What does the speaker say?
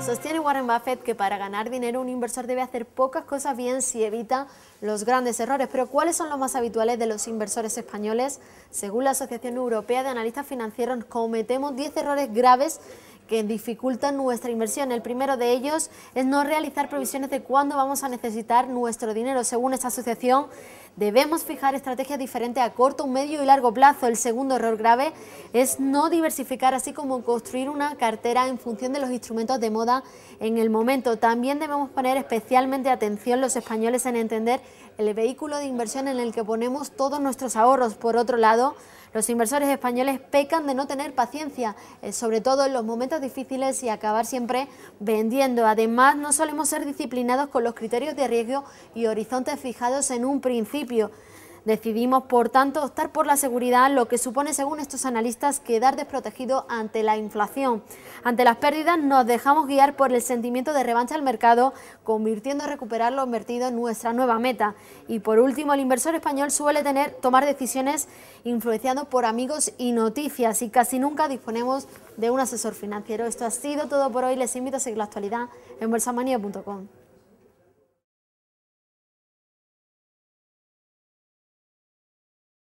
Sostiene Warren Buffett que para ganar dinero un inversor debe hacer pocas cosas bien si evita los grandes errores. Pero ¿cuáles son los más habituales de los inversores españoles? Según la Asociación Europea de Analistas Financieros, cometemos 10 errores graves que dificultan nuestra inversión. El primero de ellos es no realizar provisiones de cuándo vamos a necesitar nuestro dinero. Según esta asociación, Debemos fijar estrategias diferentes a corto, medio y largo plazo. El segundo error grave es no diversificar, así como construir una cartera en función de los instrumentos de moda en el momento. También debemos poner especialmente atención los españoles en entender el vehículo de inversión en el que ponemos todos nuestros ahorros. Por otro lado, los inversores españoles pecan de no tener paciencia, eh, sobre todo en los momentos difíciles y acabar siempre vendiendo. Además, no solemos ser disciplinados con los criterios de riesgo y horizontes fijados en un principio Decidimos, por tanto, optar por la seguridad, lo que supone, según estos analistas, quedar desprotegido ante la inflación. Ante las pérdidas nos dejamos guiar por el sentimiento de revancha al mercado, convirtiendo a recuperar lo invertido en nuestra nueva meta. Y por último, el inversor español suele tener, tomar decisiones influenciado por amigos y noticias y casi nunca disponemos de un asesor financiero. Esto ha sido todo por hoy. Les invito a seguir la actualidad en bolsamanía.com.